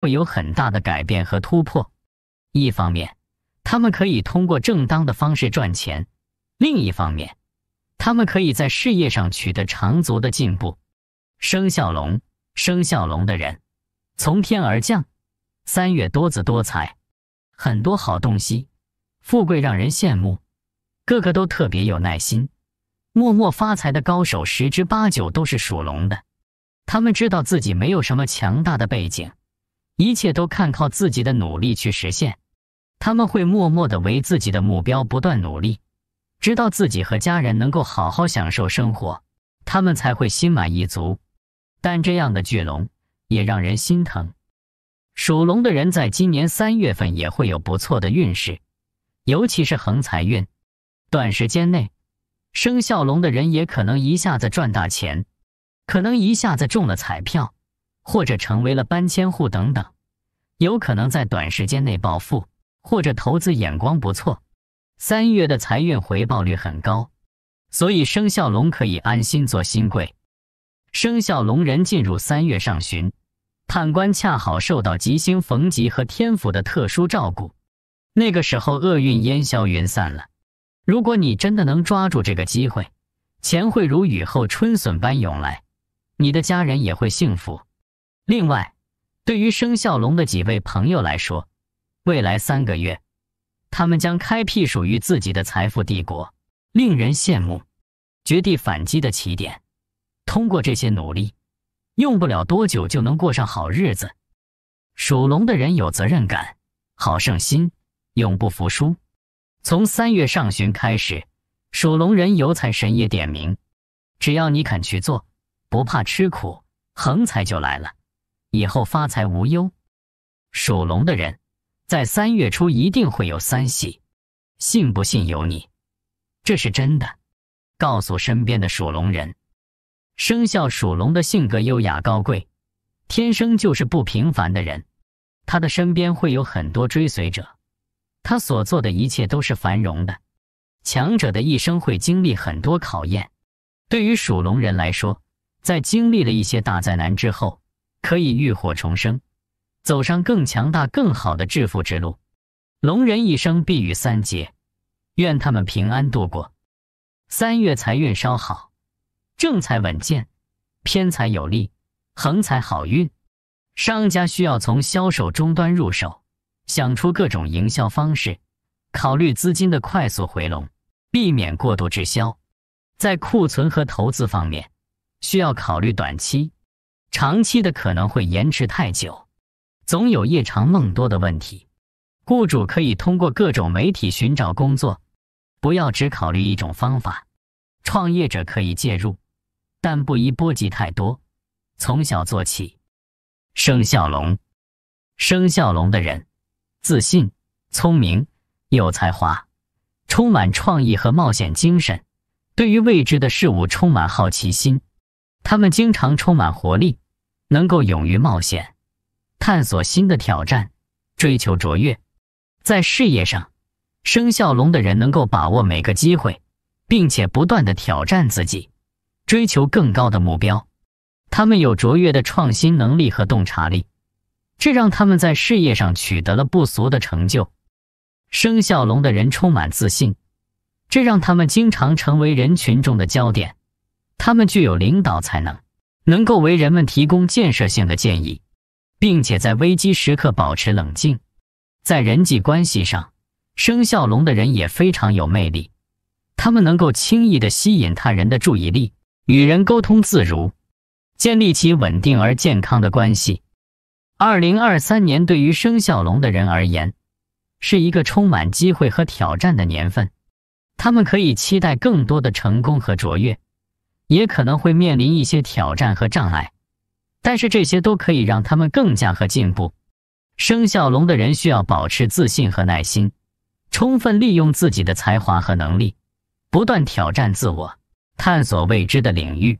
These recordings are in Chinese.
会有很大的改变和突破。一方面，他们可以通过正当的方式赚钱；另一方面，他们可以在事业上取得长足的进步。生肖龙，生肖龙的人从天而降，三月多子多财，很多好东西，富贵让人羡慕。个个都特别有耐心，默默发财的高手十之八九都是属龙的。他们知道自己没有什么强大的背景。一切都看靠自己的努力去实现，他们会默默地为自己的目标不断努力，直到自己和家人能够好好享受生活，他们才会心满意足。但这样的巨龙也让人心疼。属龙的人在今年三月份也会有不错的运势，尤其是横财运。短时间内，生肖龙的人也可能一下子赚大钱，可能一下子中了彩票。或者成为了搬迁户等等，有可能在短时间内暴富，或者投资眼光不错。三月的财运回报率很高，所以生肖龙可以安心做新贵。生肖龙人进入三月上旬，判官恰好受到吉星逢吉和天府的特殊照顾，那个时候厄运烟消云散了。如果你真的能抓住这个机会，钱会如雨后春笋般涌来，你的家人也会幸福。另外，对于生肖龙的几位朋友来说，未来三个月，他们将开辟属于自己的财富帝国，令人羡慕。绝地反击的起点，通过这些努力，用不了多久就能过上好日子。属龙的人有责任感，好胜心，永不服输。从三月上旬开始，属龙人有财神爷点名，只要你肯去做，不怕吃苦，横财就来了。以后发财无忧，属龙的人在三月初一定会有三喜，信不信由你，这是真的。告诉身边的属龙人，生肖属龙的性格优雅高贵，天生就是不平凡的人，他的身边会有很多追随者，他所做的一切都是繁荣的。强者的一生会经历很多考验，对于属龙人来说，在经历了一些大灾难之后。可以浴火重生，走上更强大、更好的致富之路。龙人一生必遇三劫，愿他们平安度过。三月财运稍好，正财稳健，偏财有利，横财好运。商家需要从销售终端入手，想出各种营销方式，考虑资金的快速回笼，避免过度滞销。在库存和投资方面，需要考虑短期。长期的可能会延迟太久，总有夜长梦多的问题。雇主可以通过各种媒体寻找工作，不要只考虑一种方法。创业者可以介入，但不宜波及太多，从小做起。生肖龙，生肖龙的人自信、聪明、有才华，充满创意和冒险精神，对于未知的事物充满好奇心，他们经常充满活力。能够勇于冒险，探索新的挑战，追求卓越。在事业上，生肖龙的人能够把握每个机会，并且不断的挑战自己，追求更高的目标。他们有卓越的创新能力和洞察力，这让他们在事业上取得了不俗的成就。生肖龙的人充满自信，这让他们经常成为人群中的焦点。他们具有领导才能。能够为人们提供建设性的建议，并且在危机时刻保持冷静。在人际关系上，生肖龙的人也非常有魅力，他们能够轻易地吸引他人的注意力，与人沟通自如，建立起稳定而健康的关系。二零二三年对于生肖龙的人而言，是一个充满机会和挑战的年份，他们可以期待更多的成功和卓越。也可能会面临一些挑战和障碍，但是这些都可以让他们更加和进步。生肖龙的人需要保持自信和耐心，充分利用自己的才华和能力，不断挑战自我，探索未知的领域，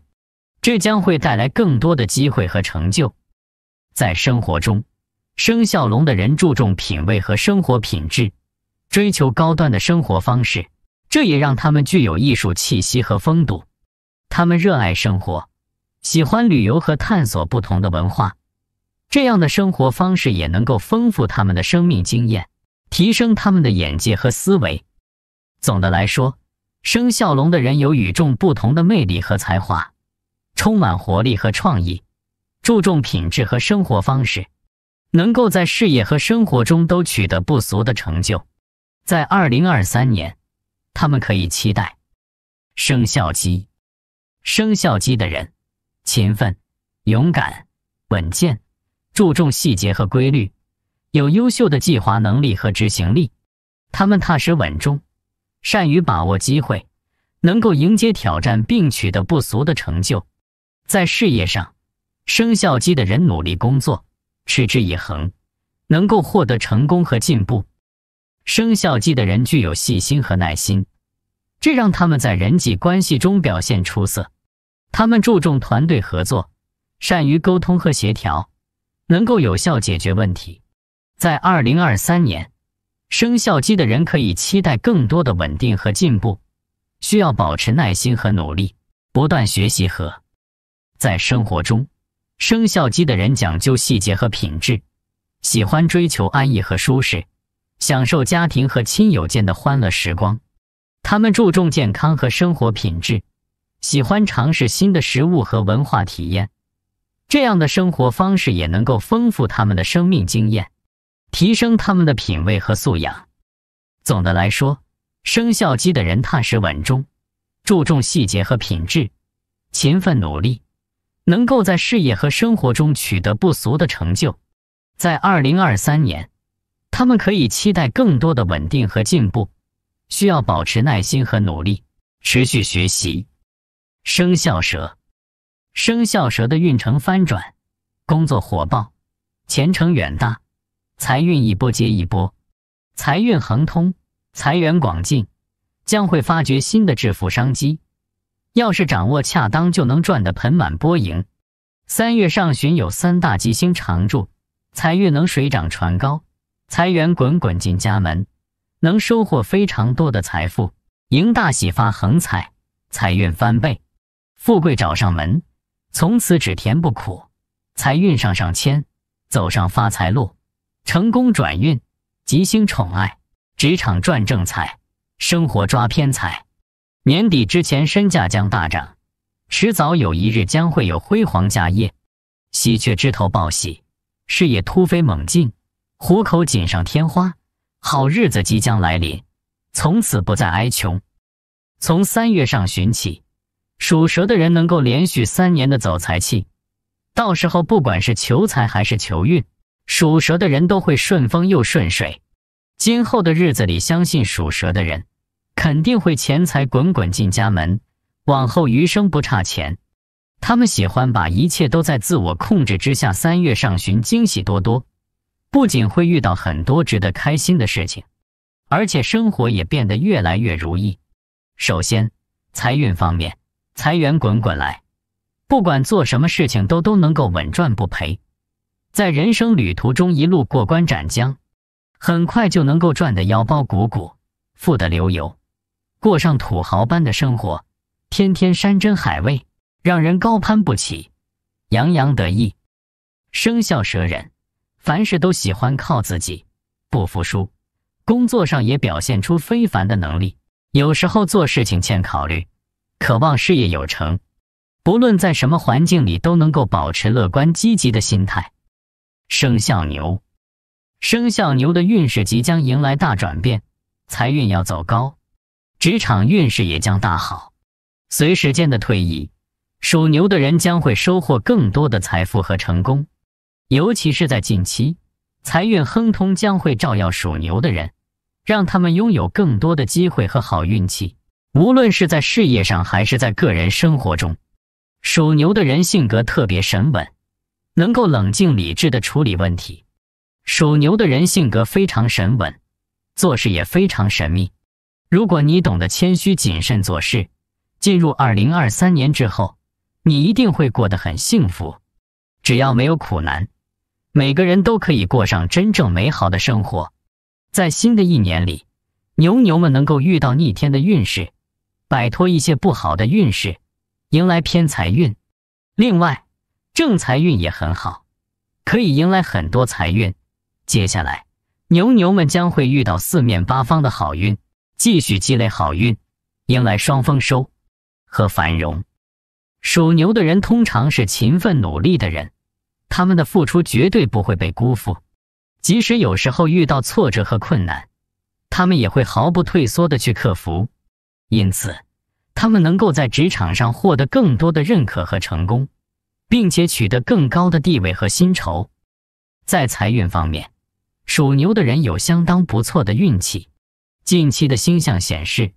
这将会带来更多的机会和成就。在生活中，生肖龙的人注重品味和生活品质，追求高端的生活方式，这也让他们具有艺术气息和风度。他们热爱生活，喜欢旅游和探索不同的文化，这样的生活方式也能够丰富他们的生命经验，提升他们的眼界和思维。总的来说，生肖龙的人有与众不同的魅力和才华，充满活力和创意，注重品质和生活方式，能够在事业和生活中都取得不俗的成就。在二零二三年，他们可以期待生肖鸡。生肖鸡的人，勤奋、勇敢、稳健，注重细节和规律，有优秀的计划能力和执行力。他们踏实稳重，善于把握机会，能够迎接挑战并取得不俗的成就。在事业上，生肖鸡的人努力工作，持之以恒，能够获得成功和进步。生肖鸡的人具有细心和耐心。这让他们在人际关系中表现出色，他们注重团队合作，善于沟通和协调，能够有效解决问题。在二零二三年，生肖鸡的人可以期待更多的稳定和进步，需要保持耐心和努力，不断学习和在生活中，生肖鸡的人讲究细节和品质，喜欢追求安逸和舒适，享受家庭和亲友间的欢乐时光。他们注重健康和生活品质，喜欢尝试新的食物和文化体验。这样的生活方式也能够丰富他们的生命经验，提升他们的品味和素养。总的来说，生肖鸡的人踏实稳重，注重细节和品质，勤奋努力，能够在事业和生活中取得不俗的成就。在二零二三年，他们可以期待更多的稳定和进步。需要保持耐心和努力，持续学习。生肖蛇，生肖蛇的运程翻转，工作火爆，前程远大，财运一波接一波，财运亨通，财源广进，将会发掘新的致富商机。要是掌握恰当，就能赚得盆满钵盈。三月上旬有三大吉星常驻，财运能水涨船高，财源滚滚进家门。能收获非常多的财富，迎大喜发横财，财运翻倍，富贵找上门，从此只甜不苦，财运上上签，走上发财路，成功转运，吉星宠爱，职场赚正财，生活抓偏财，年底之前身价将大涨，迟早有一日将会有辉煌家业，喜鹊枝头报喜，事业突飞猛进，虎口锦上添花。好日子即将来临，从此不再哀穷。从三月上旬起，属蛇的人能够连续三年的走财气，到时候不管是求财还是求运，属蛇的人都会顺风又顺水。今后的日子里，相信属蛇的人肯定会钱财滚滚进家门，往后余生不差钱。他们喜欢把一切都在自我控制之下，三月上旬惊喜多多。不仅会遇到很多值得开心的事情，而且生活也变得越来越如意。首先，财运方面，财源滚滚来，不管做什么事情都都能够稳赚不赔，在人生旅途中一路过关斩将，很快就能够赚得腰包鼓鼓，富得流油，过上土豪般的生活，天天山珍海味，让人高攀不起，洋洋得意。生肖蛇人。凡事都喜欢靠自己，不服输，工作上也表现出非凡的能力。有时候做事情欠考虑，渴望事业有成。不论在什么环境里，都能够保持乐观积极的心态。生肖牛，生肖牛的运势即将迎来大转变，财运要走高，职场运势也将大好。随时间的推移，属牛的人将会收获更多的财富和成功。尤其是在近期，财运亨通将会照耀属牛的人，让他们拥有更多的机会和好运气。无论是在事业上还是在个人生活中，属牛的人性格特别沉稳，能够冷静理智地处理问题。属牛的人性格非常沉稳，做事也非常神秘。如果你懂得谦虚谨慎做事，进入二零二三年之后，你一定会过得很幸福，只要没有苦难。每个人都可以过上真正美好的生活，在新的一年里，牛牛们能够遇到逆天的运势，摆脱一些不好的运势，迎来偏财运。另外，正财运也很好，可以迎来很多财运。接下来，牛牛们将会遇到四面八方的好运，继续积累好运，迎来双丰收和繁荣。属牛的人通常是勤奋努力的人。他们的付出绝对不会被辜负，即使有时候遇到挫折和困难，他们也会毫不退缩的去克服。因此，他们能够在职场上获得更多的认可和成功，并且取得更高的地位和薪酬。在财运方面，属牛的人有相当不错的运气。近期的星象显示，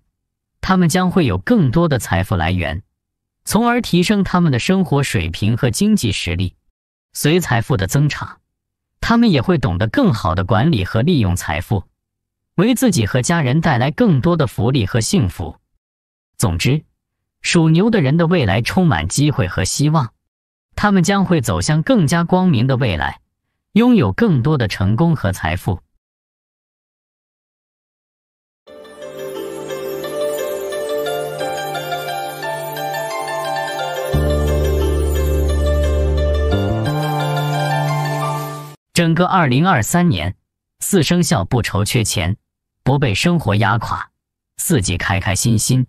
他们将会有更多的财富来源，从而提升他们的生活水平和经济实力。随财富的增长，他们也会懂得更好的管理和利用财富，为自己和家人带来更多的福利和幸福。总之，属牛的人的未来充满机会和希望，他们将会走向更加光明的未来，拥有更多的成功和财富。整个二零二三年，四生肖不愁缺钱，不被生活压垮，四季开开心心。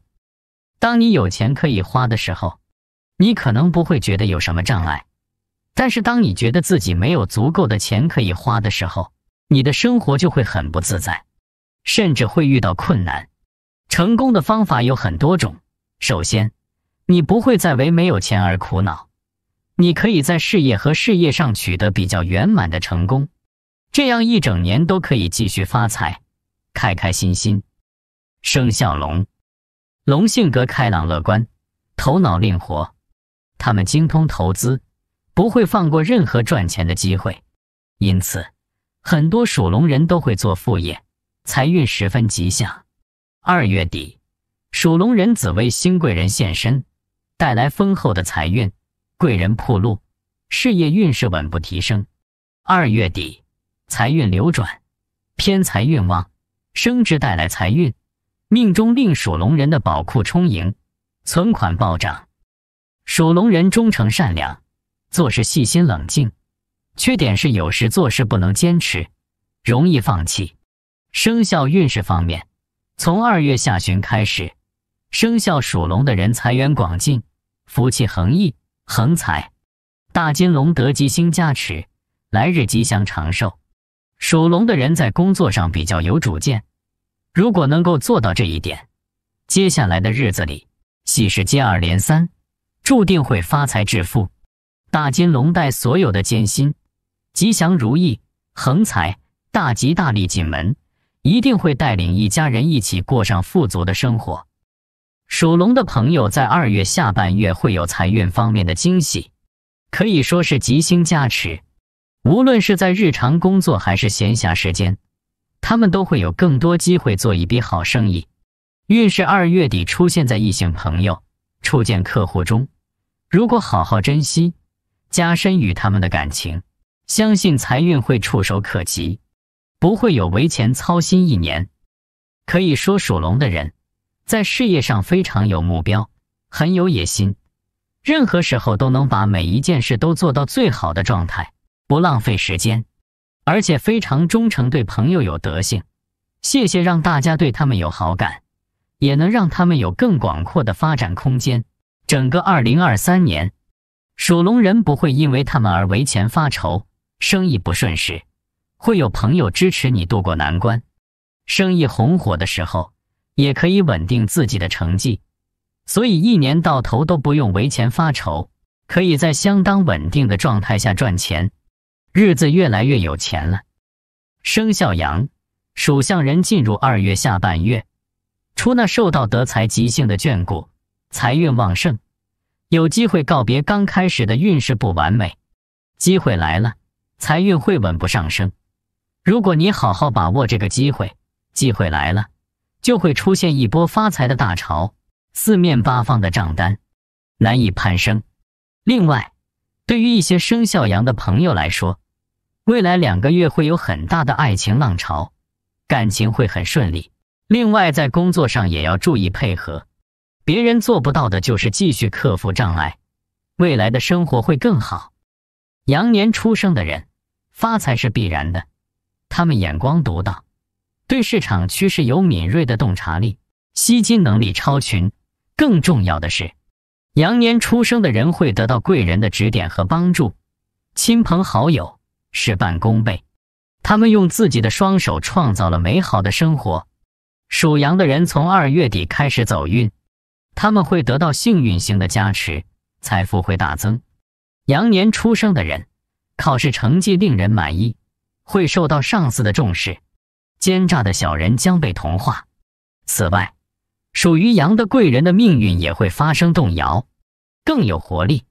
当你有钱可以花的时候，你可能不会觉得有什么障碍；但是当你觉得自己没有足够的钱可以花的时候，你的生活就会很不自在，甚至会遇到困难。成功的方法有很多种，首先，你不会再为没有钱而苦恼。你可以在事业和事业上取得比较圆满的成功，这样一整年都可以继续发财，开开心心。生肖龙，龙性格开朗乐观，头脑灵活，他们精通投资，不会放过任何赚钱的机会，因此，很多属龙人都会做副业，财运十分吉祥。二月底，属龙人紫为星贵人现身，带来丰厚的财运。贵人铺路，事业运势稳步提升。二月底，财运流转，偏财运旺，升职带来财运，命中令属龙人的宝库充盈，存款暴涨。属龙人忠诚善良，做事细心冷静，缺点是有时做事不能坚持，容易放弃。生肖运势方面，从二月下旬开始，生肖属龙的人财源广进，福气横溢。横财，大金龙得吉星加持，来日吉祥长寿。属龙的人在工作上比较有主见，如果能够做到这一点，接下来的日子里喜事接二连三，注定会发财致富。大金龙带所有的艰辛，吉祥如意，横财大吉大利进门，一定会带领一家人一起过上富足的生活。属龙的朋友在二月下半月会有财运方面的惊喜，可以说是吉星加持。无论是在日常工作还是闲暇时间，他们都会有更多机会做一笔好生意。运势二月底出现在异性朋友、初见客户中，如果好好珍惜，加深与他们的感情，相信财运会触手可及，不会有为钱操心一年。可以说属龙的人。在事业上非常有目标，很有野心，任何时候都能把每一件事都做到最好的状态，不浪费时间，而且非常忠诚，对朋友有德性。谢谢让大家对他们有好感，也能让他们有更广阔的发展空间。整个二零二三年，属龙人不会因为他们而为钱发愁，生意不顺时会有朋友支持你渡过难关，生意红火的时候。也可以稳定自己的成绩，所以一年到头都不用为钱发愁，可以在相当稳定的状态下赚钱，日子越来越有钱了。生肖羊，属相人进入二月下半月，出纳受到德才吉星的眷顾，财运旺盛，有机会告别刚开始的运势不完美，机会来了，财运会稳步上升。如果你好好把握这个机会，机会来了。就会出现一波发财的大潮，四面八方的账单难以攀升。另外，对于一些生肖羊的朋友来说，未来两个月会有很大的爱情浪潮，感情会很顺利。另外，在工作上也要注意配合，别人做不到的就是继续克服障碍。未来的生活会更好。羊年出生的人发财是必然的，他们眼光独到。对市场趋势有敏锐的洞察力，吸金能力超群。更重要的是，羊年出生的人会得到贵人的指点和帮助，亲朋好友事半功倍。他们用自己的双手创造了美好的生活。属羊的人从二月底开始走运，他们会得到幸运星的加持，财富会大增。羊年出生的人，考试成绩令人满意，会受到上司的重视。奸诈的小人将被同化。此外，属于羊的贵人的命运也会发生动摇，更有活力，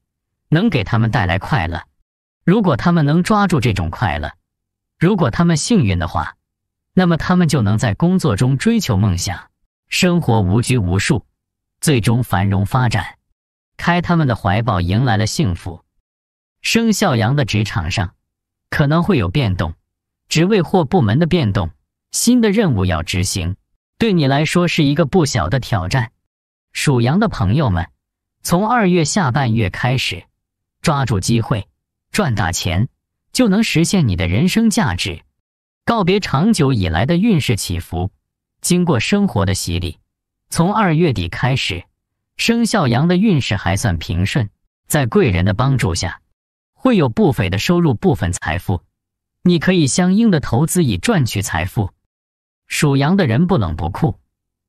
能给他们带来快乐。如果他们能抓住这种快乐，如果他们幸运的话，那么他们就能在工作中追求梦想，生活无拘无束，最终繁荣发展，开他们的怀抱，迎来了幸福。生肖羊的职场上可能会有变动，职位或部门的变动。新的任务要执行，对你来说是一个不小的挑战。属羊的朋友们，从二月下半月开始，抓住机会，赚大钱，就能实现你的人生价值。告别长久以来的运势起伏，经过生活的洗礼，从二月底开始，生肖羊的运势还算平顺，在贵人的帮助下，会有不菲的收入部分财富，你可以相应的投资以赚取财富。属羊的人不冷不酷，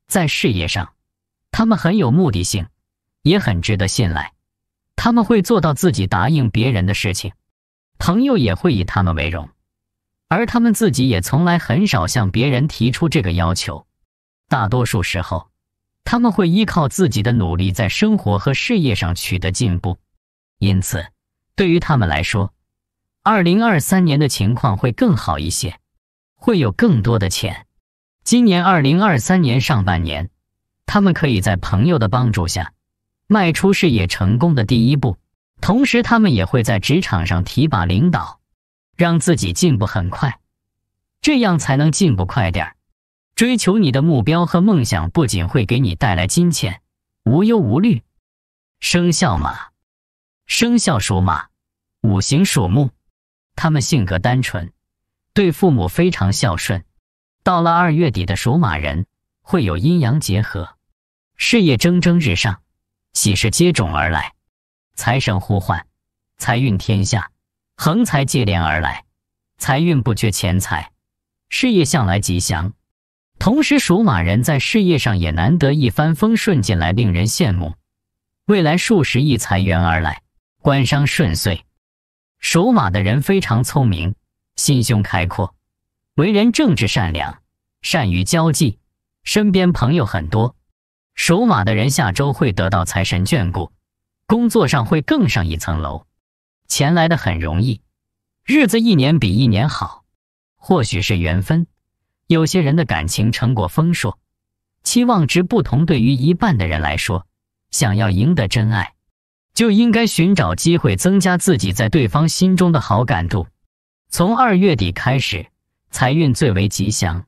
在事业上，他们很有目的性，也很值得信赖。他们会做到自己答应别人的事情，朋友也会以他们为荣，而他们自己也从来很少向别人提出这个要求。大多数时候，他们会依靠自己的努力在生活和事业上取得进步。因此，对于他们来说，二零二三年的情况会更好一些，会有更多的钱。今年二零二三年上半年，他们可以在朋友的帮助下迈出事业成功的第一步。同时，他们也会在职场上提拔领导，让自己进步很快，这样才能进步快点儿。追求你的目标和梦想，不仅会给你带来金钱，无忧无虑。生肖马，生肖属马，五行属木，他们性格单纯，对父母非常孝顺。到了二月底的属马人会有阴阳结合，事业蒸蒸日上，喜事接踵而来，财神呼唤，财运天下，横财接连而来，财运不缺钱财，事业向来吉祥。同时，属马人在事业上也难得一帆风顺，进来令人羡慕。未来数十亿财源而来，官商顺遂。属马的人非常聪明，心胸开阔。为人正直善良，善于交际，身边朋友很多。属马的人下周会得到财神眷顾，工作上会更上一层楼，钱来的很容易，日子一年比一年好。或许是缘分，有些人的感情成果丰硕。期望值不同，对于一半的人来说，想要赢得真爱，就应该寻找机会增加自己在对方心中的好感度。从二月底开始。财运最为吉祥，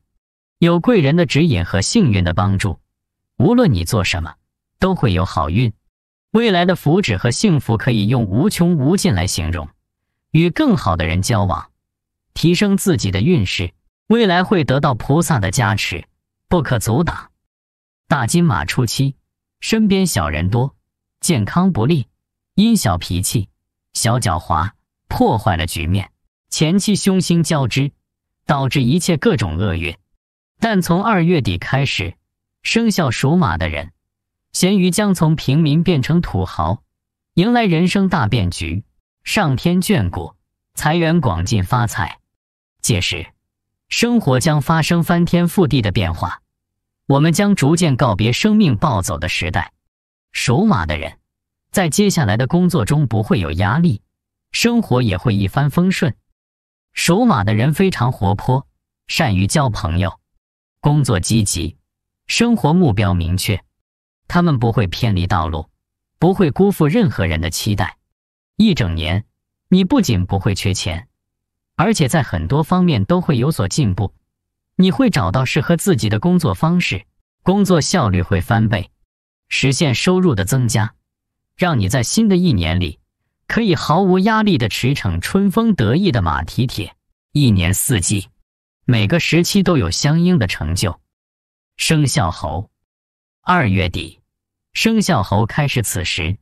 有贵人的指引和幸运的帮助，无论你做什么都会有好运。未来的福祉和幸福可以用无穷无尽来形容。与更好的人交往，提升自己的运势，未来会得到菩萨的加持，不可阻挡。大金马初期，身边小人多，健康不利，因小脾气、小狡猾破坏了局面，前期凶星交织。导致一切各种厄运，但从二月底开始，生肖属马的人，咸鱼将从平民变成土豪，迎来人生大变局。上天眷顾，财源广进，发财。届时，生活将发生翻天覆地的变化，我们将逐渐告别生命暴走的时代。属马的人，在接下来的工作中不会有压力，生活也会一帆风顺。属马的人非常活泼，善于交朋友，工作积极，生活目标明确。他们不会偏离道路，不会辜负任何人的期待。一整年，你不仅不会缺钱，而且在很多方面都会有所进步。你会找到适合自己的工作方式，工作效率会翻倍，实现收入的增加，让你在新的一年里。可以毫无压力地驰骋，春风得意的马蹄铁，一年四季，每个时期都有相应的成就。生肖猴，二月底，生肖猴开始，此时。